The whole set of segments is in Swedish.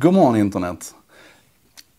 Godmorgon internet!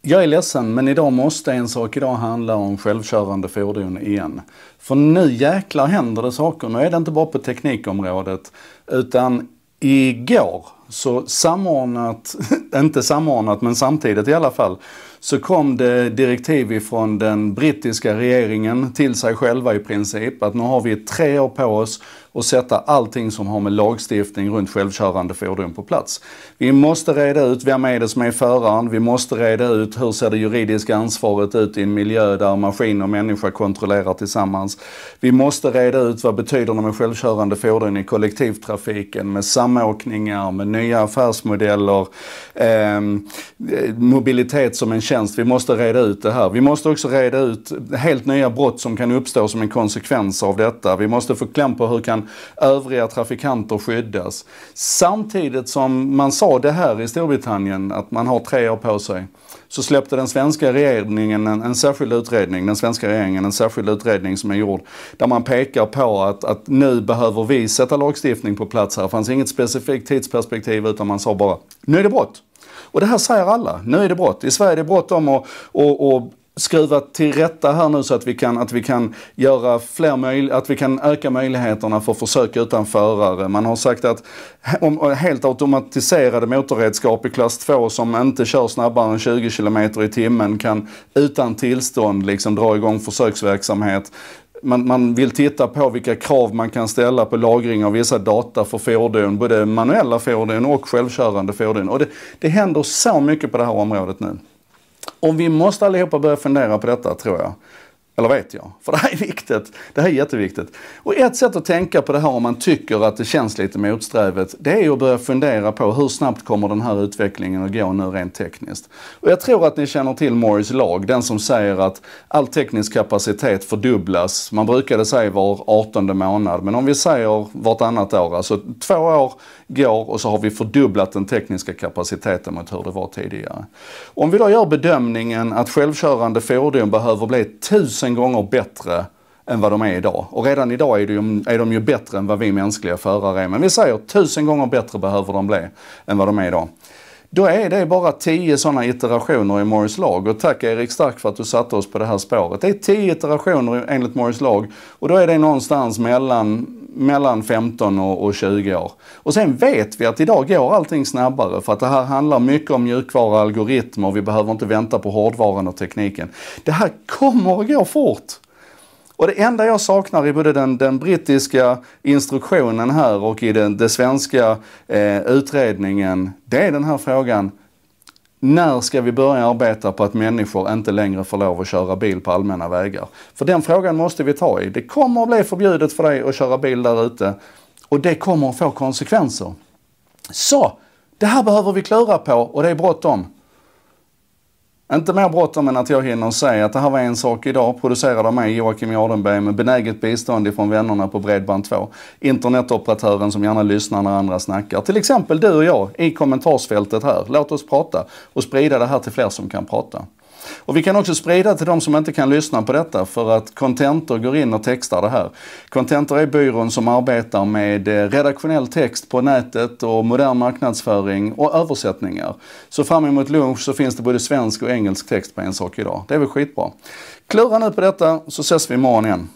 Jag är ledsen men idag måste en sak idag handla om självkörande fordon igen. För nu jäklar händer det saker. Nu är det inte bara på teknikområdet utan igår så samordnat inte samordnat men samtidigt i alla fall, så kom det direktiv ifrån den brittiska regeringen till sig själva i princip att nu har vi tre år på oss att sätta allting som har med lagstiftning runt självkörande fordon på plats. Vi måste reda ut vem är det som är föraren, vi måste reda ut hur ser det juridiska ansvaret ut i en miljö där maskin och människa kontrollerar tillsammans. Vi måste reda ut vad betyder det med självkörande fordon i kollektivtrafiken, med samåkningar, med nya affärsmodeller, eh, mobilitet som en tjänst. Vi måste reda ut det här. Vi måste också reda ut helt nya brott som kan uppstå som en konsekvens av detta. Vi måste få kläm på hur kan övriga trafikanter skyddas. Samtidigt som man sa det här i Storbritannien, att man har tre år på sig, så släppte den svenska regeringen en, en särskild utredning, den svenska regeringen, en särskild utredning som är gjord, där man pekar på att, att nu behöver vi sätta lagstiftning på plats här. Det fanns inget specifikt tidsperspektiv utan man sa bara, nu är det brått. Och det här säger alla. Nu är det brott. I Sverige är det bråttom att och, och skruva till rätta här nu så att vi kan, att vi kan, göra fler att vi kan öka möjligheterna för försök utan förare. Man har sagt att om helt automatiserade motorredskap i klass 2 som inte kör snabbare än 20 km i timmen kan utan tillstånd liksom dra igång försöksverksamhet man, man, vill titta på vilka krav man kan ställa på lagring av vissa data för fordon, både manuella fordon och självkörande fordon. Och det, det händer så mycket på det här området nu. Och vi måste allihopa börja fundera på detta, tror jag. Eller vet jag? För det här är viktigt. Det här är jätteviktigt. Och ett sätt att tänka på det här om man tycker att det känns lite motsträvet, det är att börja fundera på hur snabbt kommer den här utvecklingen att gå nu rent tekniskt? Och jag tror att ni känner till Morris lag, den som säger att all teknisk kapacitet fördubblas. Man brukade säga var 18 månad, men om vi säger vartannat år, alltså två år går och så har vi fördubblat den tekniska kapaciteten mot hur det var tidigare. Om vi då gör bedömningen att självkörande fordon behöver bli 1000 tusen gånger bättre än vad de är idag. Och redan idag är de, ju, är de ju bättre än vad vi mänskliga förare är. Men vi säger tusen gånger bättre behöver de bli än vad de är idag. Då är det bara tio sådana iterationer i Morris lag. Och tack Erik Stark för att du satte oss på det här spåret. Det är tio iterationer enligt Morris lag. Och då är det någonstans mellan mellan 15 och 20 år. Och sen vet vi att idag går allting snabbare för att det här handlar mycket om mjukvara, och algoritmer, vi behöver inte vänta på hårdvaran och tekniken. Det här kommer att gå fort! Och det enda jag saknar i både den, den brittiska instruktionen här och i den, den svenska eh, utredningen, det är den här frågan, när ska vi börja arbeta på att människor inte längre får lov att köra bil på allmänna vägar? För den frågan måste vi ta i. Det kommer att bli förbjudet för dig att köra bil där ute och det kommer att få konsekvenser. Så, det här behöver vi klura på och det är bråttom. Inte mer bråttom än att jag hinner säga att det här var en sak idag producerad av mig Joakim Jardenberg med benäget bistånd ifrån vännerna på Bredband2. Internetoperatören som gärna lyssnar när andra snackar. Till exempel du och jag i kommentarsfältet här. Låt oss prata och sprida det här till fler som kan prata. Och vi kan också sprida till de som inte kan lyssna på detta för att Contentor går in och textar det här. Contentor är byrån som arbetar med eh, redaktionell text på nätet och modern marknadsföring och översättningar. Så fram emot lunch så finns det både svensk och engelsk text på En sak idag. Det är väl skitbra. Klura nu på detta så ses vi imorgon igen.